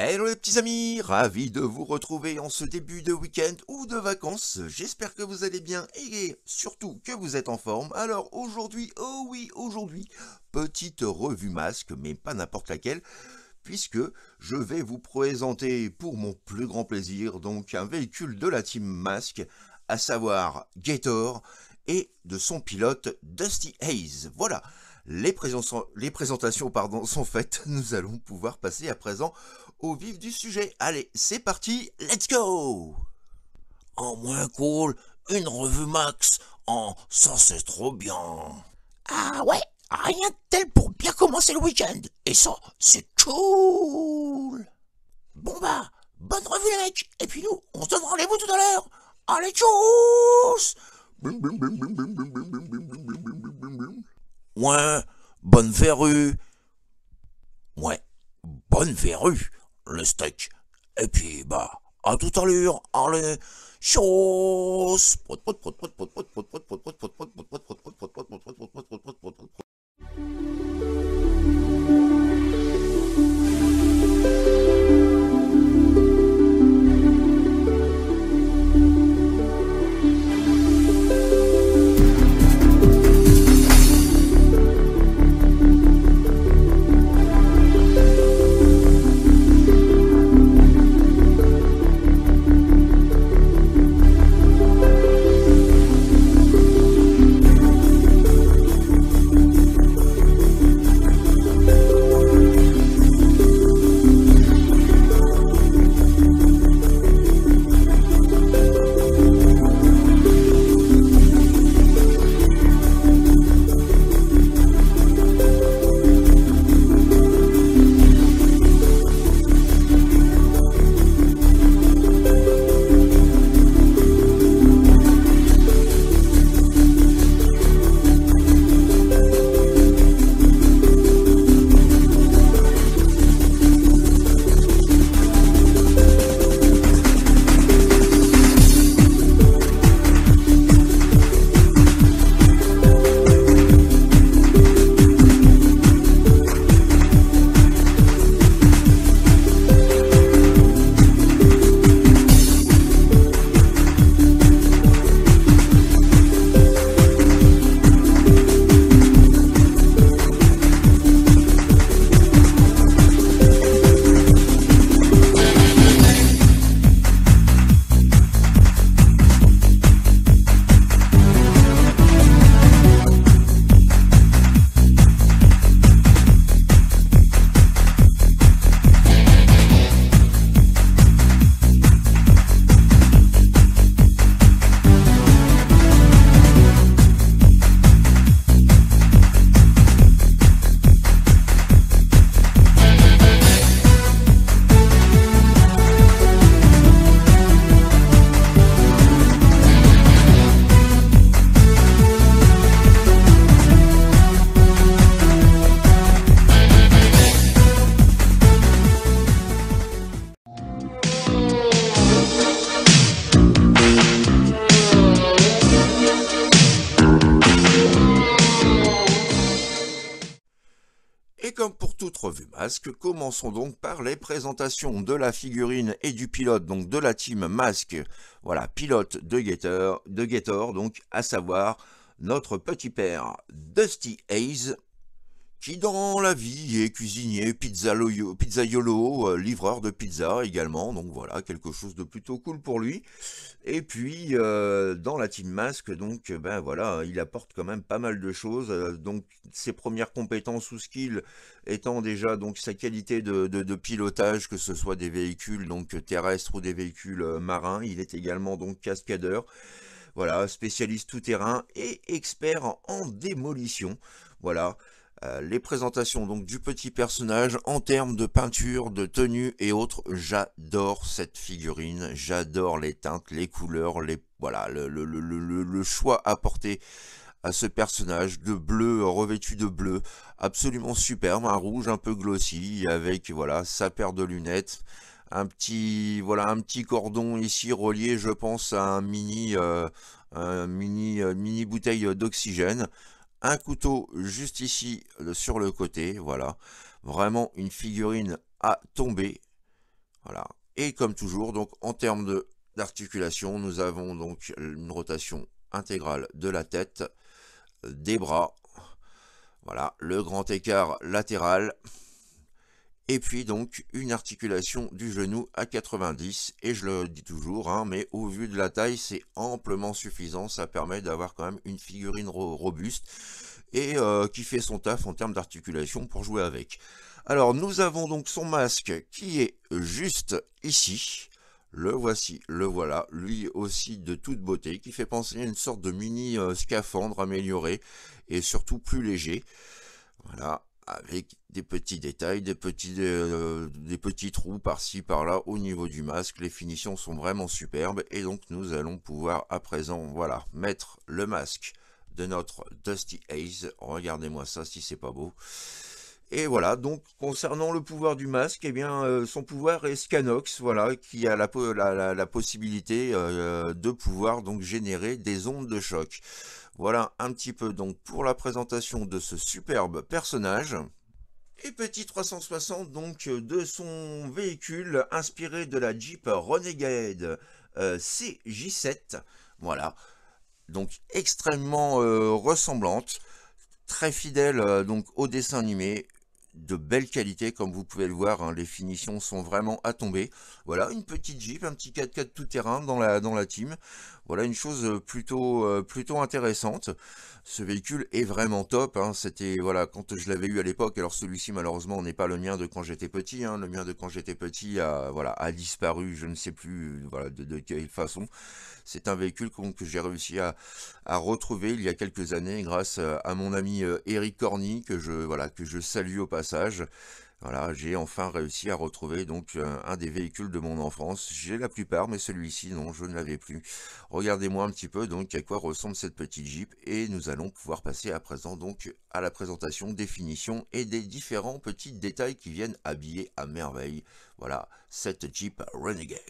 Hello les petits amis, ravi de vous retrouver en ce début de week-end ou de vacances, j'espère que vous allez bien et surtout que vous êtes en forme. Alors aujourd'hui, oh oui aujourd'hui, petite revue masque, mais pas n'importe laquelle, puisque je vais vous présenter pour mon plus grand plaisir donc un véhicule de la team masque, à savoir Gator et de son pilote Dusty Hayes, voilà les, les présentations pardon, sont faites, nous allons pouvoir passer à présent au vif du sujet. Allez, c'est parti, let's go En moins cool, une revue max en « Ça c'est trop bien ». Ah ouais, rien de tel pour bien commencer le week-end. Et ça, c'est cool Bon bah, bonne revue les mecs Et puis nous, on se donne rendez-vous tout à l'heure Allez tous. Ouais, bonne verrue Ouais, bonne verrue le steak. Et puis, bah, à toute allure, allez, chose Commençons donc par les présentations de la figurine et du pilote, donc de la team masque. voilà, pilote de Gator, de donc à savoir notre petit père Dusty Hayes qui dans la vie est cuisinier, pizzaiolo, euh, livreur de pizza également, donc voilà, quelque chose de plutôt cool pour lui. Et puis, euh, dans la Team Masque, donc, euh, ben voilà, il apporte quand même pas mal de choses, donc ses premières compétences ou skills étant déjà donc sa qualité de, de pilotage, que ce soit des véhicules donc terrestres ou des véhicules marins, il est également donc cascadeur, voilà, spécialiste tout terrain et expert en démolition, voilà. Euh, les présentations donc du petit personnage en termes de peinture, de tenue et autres. J'adore cette figurine, j'adore les teintes, les couleurs, les voilà le, choix apporté à ce personnage de bleu revêtu de bleu absolument superbe un rouge un peu glossy avec voilà sa paire de lunettes un petit voilà un petit cordon ici relié je pense à un mini euh, un mini euh, mini bouteille d'oxygène un couteau juste ici sur le côté, voilà. Vraiment une figurine à tomber, voilà. Et comme toujours, donc en termes d'articulation, nous avons donc une rotation intégrale de la tête, des bras, voilà, le grand écart latéral, et puis donc une articulation du genou à 90 et je le dis toujours hein, mais au vu de la taille c'est amplement suffisant ça permet d'avoir quand même une figurine robuste et euh, qui fait son taf en termes d'articulation pour jouer avec alors nous avons donc son masque qui est juste ici le voici, le voilà, lui aussi de toute beauté, qui fait penser à une sorte de mini euh, scaphandre amélioré et surtout plus léger. Voilà, avec des petits détails, des petits, euh, des petits trous par-ci par-là au niveau du masque. Les finitions sont vraiment superbes et donc nous allons pouvoir à présent voilà, mettre le masque de notre Dusty Ace, Regardez-moi ça si c'est pas beau. Et voilà, donc concernant le pouvoir du masque, eh bien euh, son pouvoir est Scanox, voilà, qui a la, possibilité euh, de pouvoir donc générer des ondes de choc. Voilà un petit peu donc pour la présentation de ce superbe personnage. Et petit 360 donc de son véhicule inspiré de la Jeep Renegade euh, CJ7, voilà, donc extrêmement ressemblante très fidèle donc au dessin animé de belle qualité comme vous pouvez le voir hein. les finitions sont vraiment à tomber voilà une petite Jeep un petit 4x4 tout terrain dans la dans la team voilà une chose euh, plutôt euh, plutôt intéressante ce véhicule est vraiment top hein. c'était voilà quand je l'avais eu à l'époque alors celui-ci malheureusement n'est pas le mien de quand j'étais petit hein. le mien de quand j'étais petit a voilà a disparu je ne sais plus voilà de, quelle façon c'est un véhicule que, j'ai réussi à, retrouver il y a quelques années grâce euh, à mon ami Eric Corny que je voilà que je salue au passage voilà, j'ai enfin réussi à retrouver donc euh, un des véhicules de mon enfance. J'ai la plupart, mais celui-ci, non, je ne l'avais plus. Regardez-moi un petit peu donc à quoi ressemble cette petite Jeep et nous allons pouvoir passer à présent donc à la présentation, définition et des différents petits détails qui viennent habiller à merveille. Voilà, cette Jeep Renegade.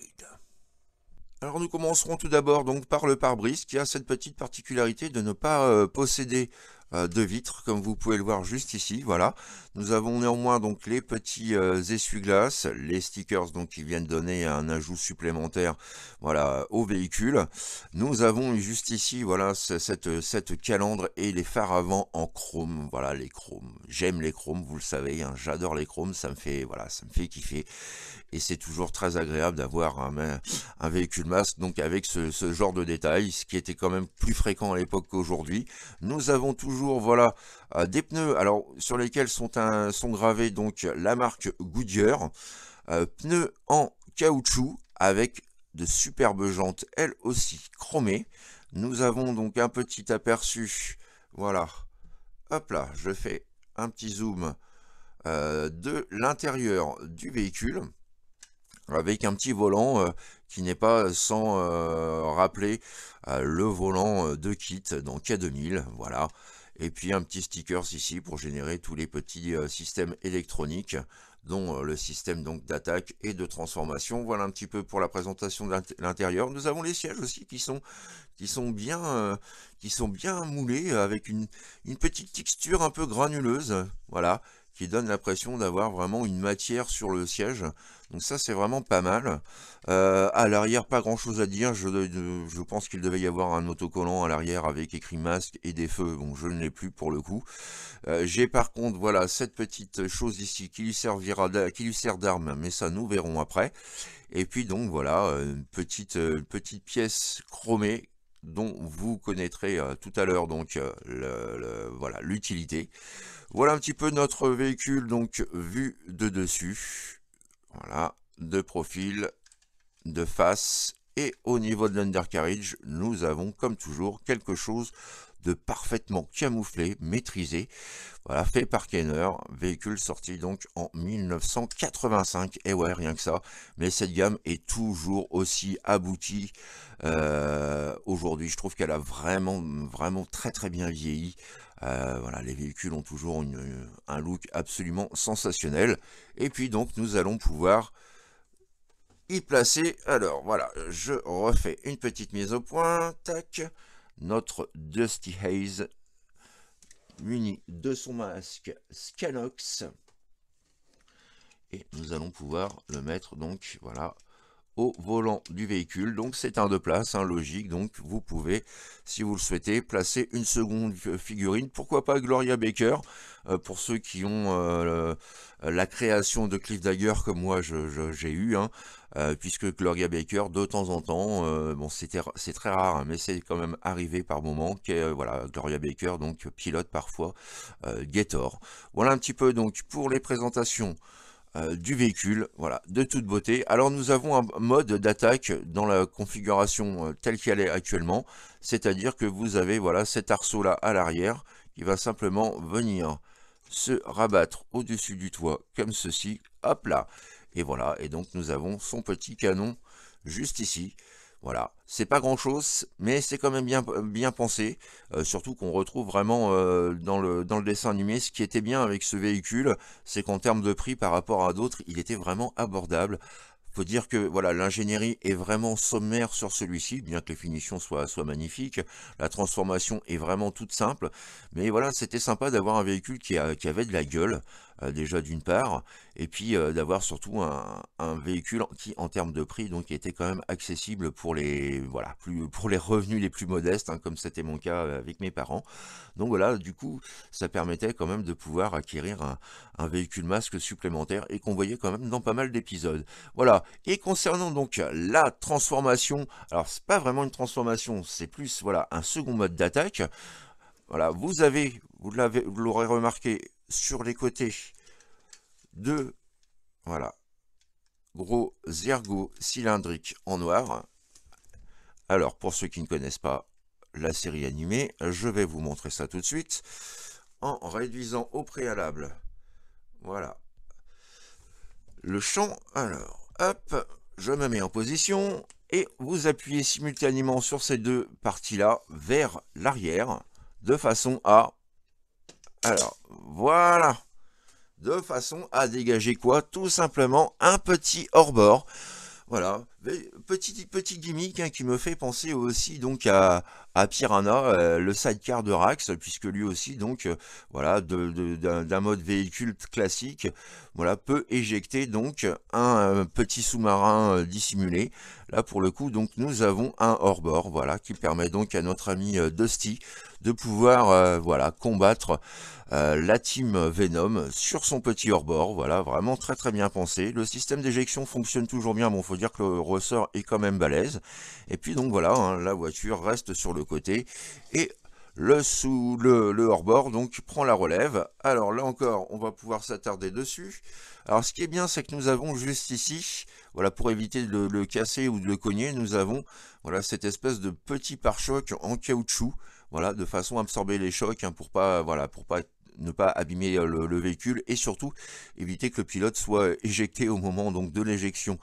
Alors nous commencerons tout d'abord donc par le pare-brise qui a cette petite particularité de ne pas euh, posséder euh, de vitres, comme vous pouvez le voir juste ici, voilà. Nous avons néanmoins donc les petits euh, essuie-glaces, les stickers donc qui viennent donner un ajout supplémentaire voilà, au véhicule. Nous avons juste ici voilà, cette, cette calandre et les phares avant en chrome, voilà les chromes. J'aime les chromes, vous le savez, hein, j'adore les chromes, ça me fait voilà, ça me fait kiffer et c'est toujours très agréable d'avoir un, véhicule masque donc avec ce, genre de détails, ce qui était quand même plus fréquent à l'époque qu'aujourd'hui. Nous avons toujours voilà euh, des pneus alors sur lesquels sont, sont gravés donc la marque Goodyear, euh, pneus en caoutchouc avec de superbes jantes, elles aussi chromées. Nous avons donc un petit aperçu, voilà, hop là, je fais un petit zoom euh, de l'intérieur du véhicule avec un petit volant euh, qui n'est pas sans euh, rappeler euh, le volant de kit, dans K2000, voilà. Et puis un petit sticker ici pour générer tous les petits systèmes électroniques, dont le système donc d'attaque et de transformation. Voilà un petit peu pour la présentation de l'intérieur. Nous avons les sièges aussi qui sont, qui sont, bien, qui sont bien moulés avec une, une petite texture un peu granuleuse, voilà donne l'impression d'avoir vraiment une matière sur le siège. Donc ça c'est vraiment pas mal. Euh, à l'arrière pas grand chose à dire, je, je pense qu'il devait y avoir un autocollant à l'arrière avec écrit masque et des feux, bon je ne l'ai plus pour le coup. Euh, j'ai par contre voilà cette petite chose ici qui lui, servira qui lui sert d'arme, mais ça nous verrons après. Et puis donc voilà, euh, une petite, petite pièce chromée dont vous connaîtrez euh, tout à l'heure donc euh, voilà l'utilité. Voilà un petit peu notre véhicule donc vu de dessus. Voilà, de profil, de face et au niveau de l'undercarriage, nous avons comme toujours quelque chose parfaitement camouflé, maîtrisé. Voilà, fait par Kenner, véhicule sorti donc en 1985, et ouais, rien que ça. Mais cette gamme est toujours aussi aboutie euh, aujourd'hui. Je trouve qu'elle a vraiment, vraiment très très bien vieilli. Euh, voilà, les véhicules ont toujours une, un look absolument sensationnel. Et puis donc, nous allons pouvoir y placer. Alors voilà, je refais une petite mise au point. Tac notre Dusty Haze muni de son masque Scanox et nous allons pouvoir le mettre donc voilà au volant du véhicule. Donc c'est un de place un hein, logique. Donc vous pouvez, si vous le souhaitez, placer une seconde figurine. Pourquoi pas Gloria Baker euh, Pour ceux qui ont euh, la création de Cliff Dagger comme moi j'ai eu, hein, euh, puisque Gloria Baker de temps en temps, bon c'est très rare, hein, mais c'est quand même arrivé par moment. Que, voilà, Gloria Baker donc pilote parfois Gator. Voilà un petit peu donc pour les présentations. Euh, du véhicule, voilà, de toute beauté. Alors nous avons un mode d'attaque dans la configuration euh, telle qu'elle est actuellement, c'est-à-dire que vous avez voilà cet arceau là à l'arrière qui va simplement venir se rabattre au-dessus du toit comme ceci, hop là, et voilà, et donc nous avons son petit canon juste ici, voilà, c'est pas grand chose, mais c'est quand même bien, bien pensé. Euh, surtout qu'on retrouve vraiment euh, dans, le, dans le dessin animé ce qui était bien avec ce véhicule, c'est qu'en termes de prix par rapport à d'autres, il était vraiment abordable. Faut dire que voilà, l'ingénierie est vraiment sommaire sur celui-ci, bien que les finitions soient, magnifiques. La transformation est vraiment toute simple. Mais voilà, c'était sympa d'avoir un véhicule qui, avait de la gueule. Euh, déjà d'une part, et puis euh, d'avoir surtout un, véhicule qui, en termes de prix, donc était quand même accessible pour les, voilà, plus, pour les revenus les plus modestes, hein, comme c'était mon cas euh, avec mes parents. Donc voilà, du coup, ça permettait quand même de pouvoir acquérir un, véhicule masque supplémentaire et qu'on voyait quand même dans pas mal d'épisodes. Voilà. Et concernant donc la transformation, alors c'est pas vraiment une transformation, c'est plus voilà un second mode d'attaque. Voilà, vous avez, vous l'aurez remarqué, sur les côtés de voilà, gros ergots cylindriques en noir. Alors, pour ceux qui ne connaissent pas la série animée, je vais vous montrer ça tout de suite en réduisant au préalable. Voilà. Le champ. Alors, hop, je me mets en position et vous appuyez simultanément sur ces deux parties-là vers l'arrière de façon à alors, voilà. De façon à dégager quoi Tout simplement un petit hors-bord. Voilà, petit, petit gimmick hein, qui me fait penser aussi donc à, à Piranha, euh, le sidecar de Rax, puisque lui aussi donc euh, voilà d'un mode véhicule classique, voilà peut éjecter donc un euh, petit sous-marin dissimulé. Là pour le coup donc nous avons un hors-bord voilà qui permet donc à notre ami Dusty de pouvoir euh, voilà combattre euh, la team Venom sur son petit hors-bord. Voilà, vraiment très très bien pensé. Le système d'éjection fonctionne toujours bien. Bon, faut dire que le ressort est quand même balèze. Et puis donc voilà, hein, la voiture reste sur le côté et le le, le hors-bord donc prend la relève. Alors là encore, on va pouvoir s'attarder dessus. Alors ce qui est bien, c'est que nous avons juste ici voilà, pour éviter de le casser ou de le cogner, nous avons voilà, cette espèce de petit pare-choc en caoutchouc, voilà, de façon à absorber les chocs hein, pour pas, voilà, pour pas ne pas abîmer euh, le, véhicule et surtout éviter que le pilote soit éjecté au moment donc de l'éjection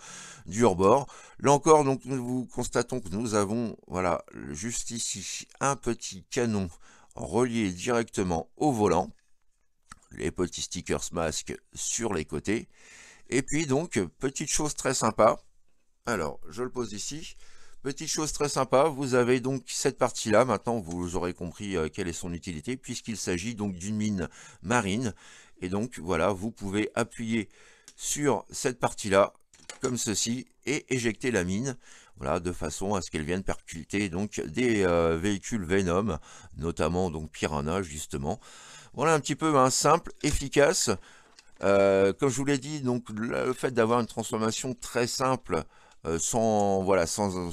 du rebord. Là encore, donc nous constatons que nous avons voilà juste ici un petit canon relié directement au volant, les petits stickers masques sur les côtés et puis donc, petite chose très sympa, alors je le pose ici, petite chose très sympa, vous avez donc cette partie-là, maintenant vous aurez compris euh, quelle est son utilité, puisqu'il s'agit donc d'une mine marine, et donc voilà, vous pouvez appuyer sur cette partie-là, comme ceci, et éjecter la mine, voilà, de façon à ce qu'elle vienne percuter donc des euh, véhicules Venom, notamment donc Piranha justement. Voilà un petit peu hein, simple, efficace, euh, comme je vous l'ai dit, donc le fait d'avoir une transformation très simple, euh, sans voilà, sans,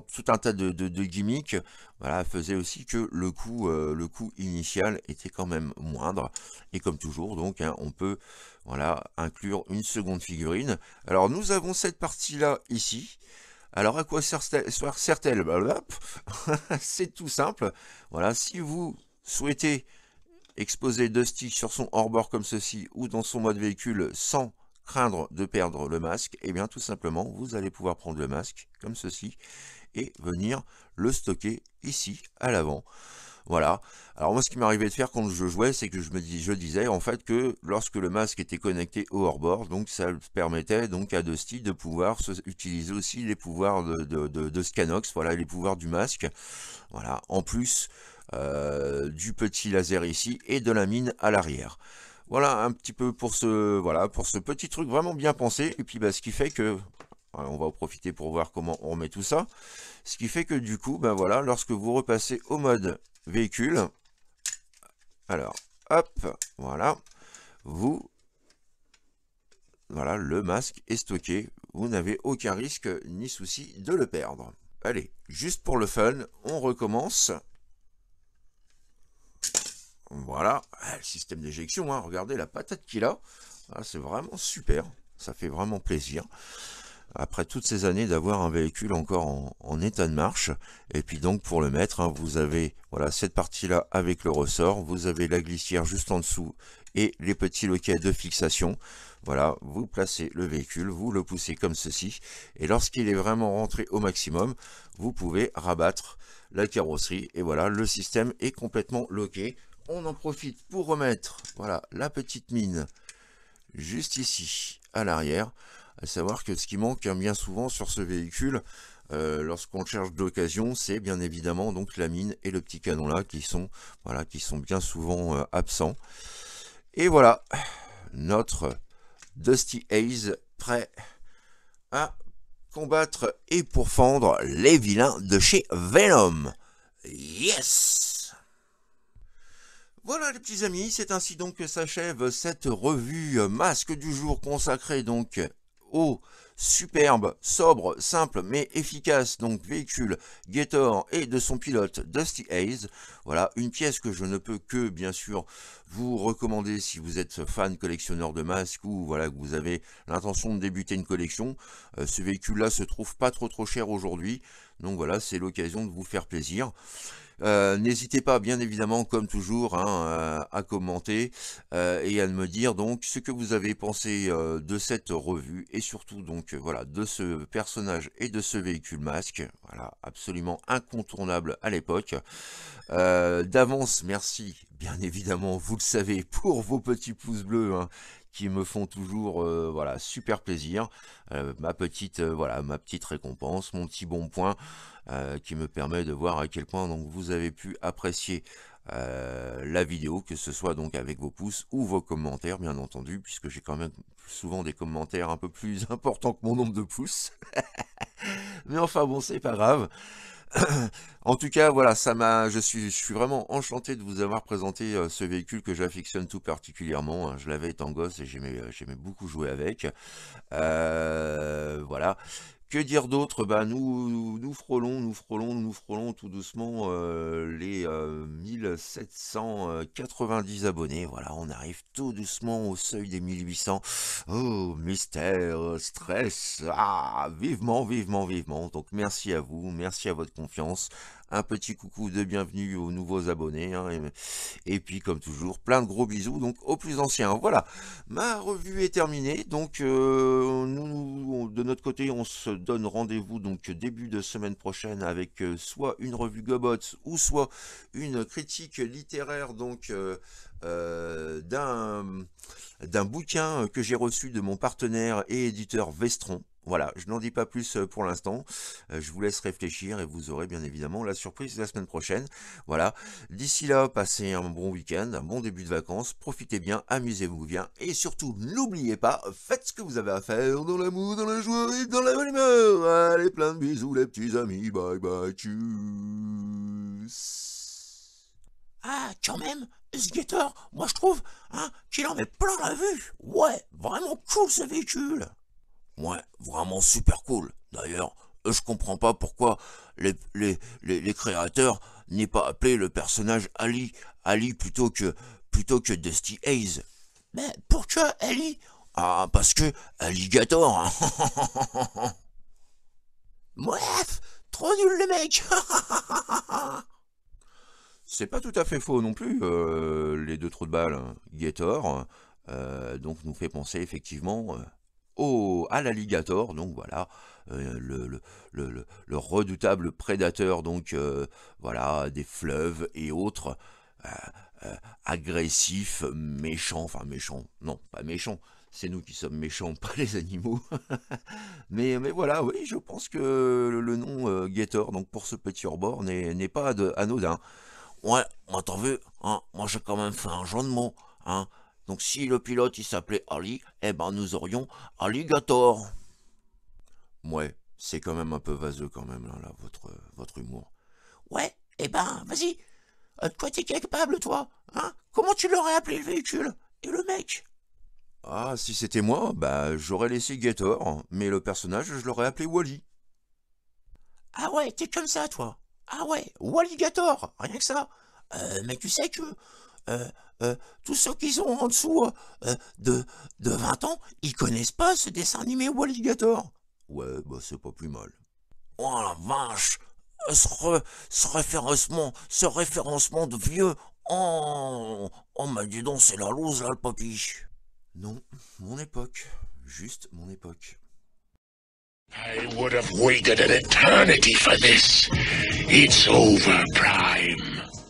tout un tas de, gimmicks, voilà, faisait aussi que le coût, euh, le coût initial était quand même moindre. Et comme toujours, donc, hein, on peut voilà inclure une seconde figurine. Alors nous avons cette partie là ici. Alors à quoi sert-elle bah, C'est tout simple. Voilà, si vous souhaitez exposer Dusty sur son hors-bord comme ceci ou dans son mode véhicule sans craindre de perdre le masque, et eh bien tout simplement vous allez pouvoir prendre le masque comme ceci et venir le stocker ici à l'avant. Voilà. Alors moi ce qui m'arrivait de faire quand je jouais, c'est que je me dis, je disais en fait que lorsque le masque était connecté au hors-bord, donc ça permettait donc à Dusty de pouvoir utiliser aussi les pouvoirs de, de, Scanox, voilà les pouvoirs du masque. Voilà. En plus euh, du petit laser ici et de la mine à l'arrière. Voilà un petit peu pour ce, voilà, pour ce petit truc vraiment bien pensé. Et puis bah, ce qui fait que, on va en profiter pour voir comment on remet tout ça. Ce qui fait que du coup, ben voilà, lorsque vous repassez au mode véhicule, alors hop, voilà, vous, voilà, le masque est stocké. Vous n'avez aucun risque ni souci de le perdre. Allez, juste pour le fun, on recommence. Voilà, ah, le système d'éjection, hein, regardez la patate qu'il a. Ah, c'est vraiment super, ça fait vraiment plaisir. Après toutes ces années d'avoir un véhicule encore en, état de marche. Et puis donc pour le mettre, hein, vous avez voilà cette partie-là avec le ressort. Vous avez la glissière juste en dessous et les petits loquets de fixation. Voilà, vous placez le véhicule, vous le poussez comme ceci. Et lorsqu'il est vraiment rentré au maximum, vous pouvez rabattre la carrosserie. Et voilà, le système est complètement loqué on en profite pour remettre voilà, la petite mine juste ici à l'arrière. À savoir que ce qui manque hein, bien souvent sur ce véhicule, euh, lorsqu'on cherche d'occasion, c'est bien évidemment donc la mine et le petit canon là qui sont, voilà, qui sont bien souvent euh, absents. Et voilà, notre Dusty Haze prêt à combattre et pourfendre les vilains de chez Venom. Yes voilà les petits amis, c'est ainsi donc que s'achève cette revue Masque du jour consacrée donc au superbe, sobre, simple mais efficace donc véhicule Gator et de son pilote Dusty Hayes. Voilà une pièce que je ne peux que bien sûr vous recommander si vous êtes fan collectionneur de masques ou voilà que vous avez l'intention de débuter une collection. Euh, ce véhicule là se trouve pas trop trop cher aujourd'hui donc voilà c'est l'occasion de vous faire plaisir. Euh, n'hésitez pas, bien évidemment, comme toujours, hein, euh, à, commenter euh, et à me dire donc ce que vous avez pensé de cette revue et surtout donc voilà de ce personnage et de ce véhicule masque. Voilà, absolument incontournable à l'époque. D'avance, merci, bien évidemment, vous le savez, pour vos petits pouces bleus. Hein, qui me font toujours euh, voilà super plaisir. Euh, ma petite euh, voilà ma petite récompense, mon petit bon point qui me permet de voir à quel point donc vous avez pu apprécier la vidéo, que ce soit donc avec vos pouces ou vos commentaires, bien entendu, puisque j'ai quand même souvent des commentaires un peu plus importants que mon nombre de pouces. Mais enfin bon, c'est pas grave. en tout cas, voilà, ça m'a, je suis, je suis vraiment enchanté de vous avoir présenté euh, ce véhicule que j'affectionne tout particulièrement. Hein. Je l'avais étant gosse et j'aimais, euh, j'aimais beaucoup jouer avec. Euh, voilà, que dire d'autre bah, nous, nous frôlons, nous frôlons, nous frôlons tout doucement euh, les 1790 euh, abonnés. Voilà, on arrive tout doucement au seuil des 1800. Oh, mystère, stress, ah, vivement, vivement, vivement. Donc merci à vous, merci à votre confiance un petit coucou de bienvenue aux nouveaux abonnés. Hein, et, puis, comme toujours, plein de gros bisous donc aux plus anciens. Voilà, ma revue est terminée. Donc, euh, nous, de notre côté, on se donne rendez-vous donc début de semaine prochaine avec euh, soit une revue Gobots ou soit une critique littéraire donc euh, d'un bouquin que j'ai reçu de mon partenaire et éditeur Vestron. Voilà, je n'en dis pas plus euh, pour l'instant. Euh, je vous laisse réfléchir et vous aurez bien évidemment la surprise la semaine prochaine. Voilà, d'ici là, passez un bon week-end, un bon début de vacances, profitez bien, amusez-vous bien et surtout n'oubliez pas, faites ce que vous avez à faire dans l'amour, dans la joie dans la bonne humeur. Allez, plein de bisous les petits amis, bye bye, tchuss. Ah, quand même, ce moi je trouve hein, qu'il en met plein la vue. Ouais, vraiment cool ce véhicule. Ouais, vraiment super cool. D'ailleurs, euh, je comprends pas pourquoi les, les, créateurs n'aient pas appelé le personnage Ali, Ali plutôt que, plutôt que Dusty Hayes. Mais pourquoi Ali Ah, parce que Alligator. Hein. Bref, trop nul le mec C'est pas tout à fait faux non plus, euh, les deux trous de balles Gator, euh, donc nous fait penser effectivement à l'alligator, donc voilà, euh, le, redoutable prédateur donc euh, voilà des fleuves et autres agressif euh, agressifs, méchants, enfin méchant non pas méchant c'est nous qui sommes méchants, pas les animaux. mais, mais voilà, oui, je pense que le nom Gator, donc pour ce petit rebord, n'est pas de, anodin. Ouais, moi t'en veux, hein, moi j'ai quand même fait un genre de mots, hein, donc si le pilote il s'appelait Ali, eh ben nous aurions Alligator. Ouais, c'est quand même un peu vaseux quand même là, là votre, votre humour. Ouais, eh ben vas-y, euh, de quoi t'es capable toi Hein Comment tu l'aurais appelé le véhicule Et le mec Ah, si c'était moi, bah j'aurais laissé Gator, mais le personnage je l'aurais appelé Wally. Ah ouais, t'es comme ça toi Ah ouais, Wally Gator, rien que ça euh, mais tu sais que euh, euh, tous ceux qui sont en dessous euh, euh, de, de 20 ans, ils connaissent pas ce dessin animé alligator Ouais, bah c'est pas plus mal. Oh la vache ce, référencement, ce référencement de vieux, oh, oh mais dis donc, c'est la loose là, le Non, mon époque, juste mon époque. I would have waited an eternity for this. It's over, Prime.